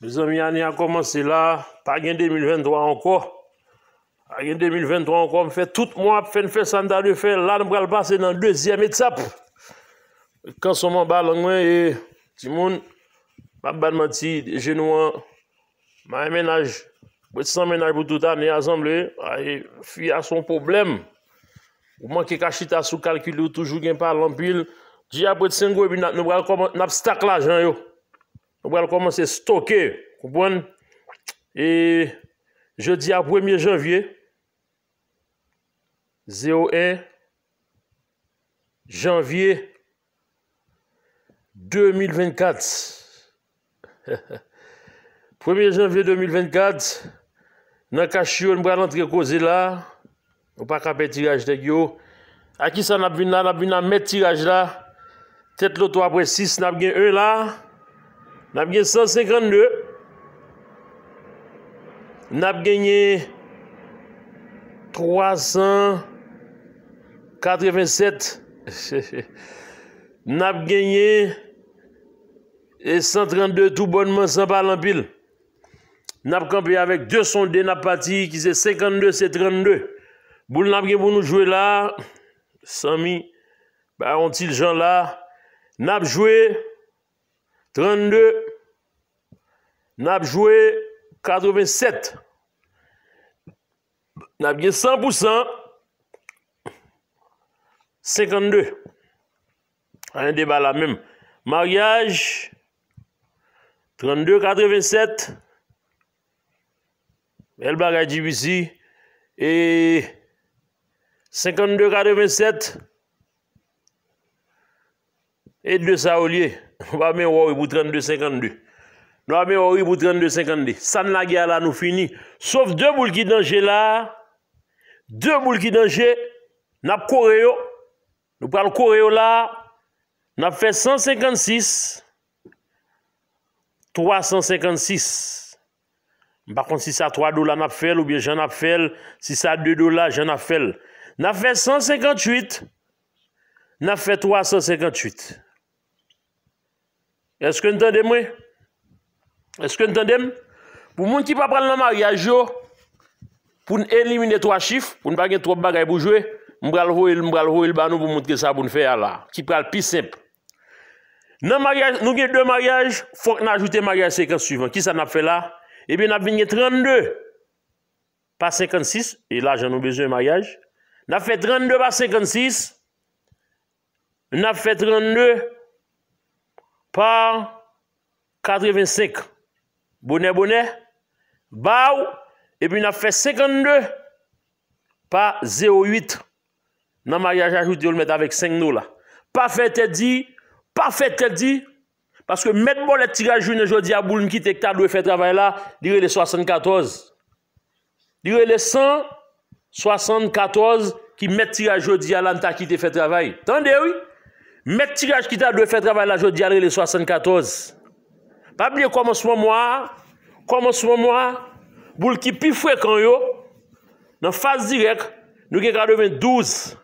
Bizon mi ane a komanse la, pa gen 2023 anko. A gen 2023 anko, mwen fè tout moun ap fè n fè san da nè fè, la mwen pral basè nan lèzièm etsap. Kansou mwen balan mwen e timoun, mwen banman ti genouan, mwen menaj, mwen san menaj boutoutan e a zanble, fwi a son problem. Mwen ki kachita sou kalkilou toujou gen pral anpil, di a mwen sengwe bi nan mwen koman nabstakla jan yo. Mbra l komanse stoke, kou bon. E je di a 1 janvye. 01 janvye 2024. 1 janvye 2024. Nan kache yo, mbra l antre koze la. Ou pa kape tiraj de gyo. Aki sa nabina, nabina met tiraj la. Tet loto apre 6, nab gen 1 la. 1 janvye 2024. N ap genye 152. N ap genye 387. E n ap genye 132. Tou bonman, san pa lampil. N ap kampi avèk 200 den ap pati ki se 52, se 32. Boul n ap genye pou nou jwè la. 100 mi. Ba, ontil jan la. N ap jwè... 32. N'a joué 87. N'a bien 100%. 52. Un débat là même. Mariage. 32, 87. El bagay Et 52, 87. Et de ça Mwa mwen woy pou 32.52. Mwa mwen woy pou 32.52. San la gya la nou fini. Sof 2 boul ki denje la. 2 boul ki denje. Nap koreyo. Nou pral koreyo la. Nap fe 156. 356. Par kon si sa 3 do la nap fel ou bien jan ap fel. Si sa 2 do la jan ap fel. Nap fe 158. Nap fe 358. Eske ntandem we? Eske ntandem? Pou moun ki pa pral nan maryaj yo, pou n'elimine 3 chif, pou n'pake 3 bagay pou jwe, mbral ho el mbral ho el banou pou mounke sa pou n'fe ala. Ki pral pi semp. Nan maryaj, nou gen 2 maryaj, fok nan ajoute maryaj sekans suivant. Ki sa nan fe la? Ebi nan vinge 32 pa 56, e la jan nou beze maryaj. Nan fe 32 pa 56, nan fe 32 pa 56, Par 85. Bonè, bonè. Baw. E pi na fè 52. Par 08. Nan ma ya jajout yo l met avèk 5 nou la. Pa fè tè di. Pa fè tè di. Paske mèt bon lè tirajou nè jodi a boul mkite kta l wè fè travè la. Dire lè 74. Dire lè 174. Ki mèt tirajou di a lantakite fè travè. Tande wè? Mèk tiraj ki ta dwe fè travè la jò di adre lè 74. Pa blyè kwa mons mò mò, kwa mons mò mò, boul ki pi fwe kanyo, nan faz direk, nou gen kadeven 12,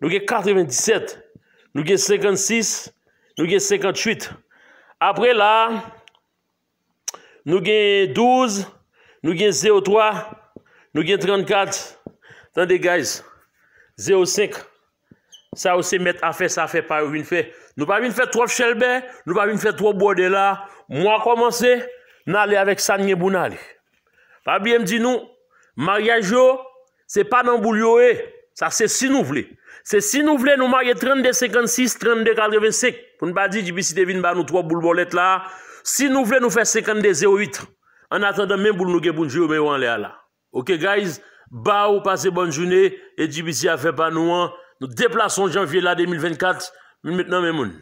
nou gen 97, nou gen 56, nou gen 58. Apre la, nou gen 12, nou gen 03, nou gen 34. Tande guys, 05. 05. Sa ou se met afe, sa afe pa ou vin fe. Nou pa vin fe 3 chelbe, nou pa vin fe 3 bode la. Mwa komanse, nale avek sanye bou nale. Pa biye mdi nou, mariaj yo, se pa nan boulyo e. Sa se si nou vle. Se si nou vle nou marie 32,56, 32,45. Poun pa di, jibisi devine ba nou 3 boule bolet la. Si nou vle nou fe 52,08. An atanda men boule nou gebounjye ou me wan le ala. Ok guys, ba ou pase bon june, et jibisi afe pa nou an, Nou deplason janvye la 2024. Mwen met nan men moun.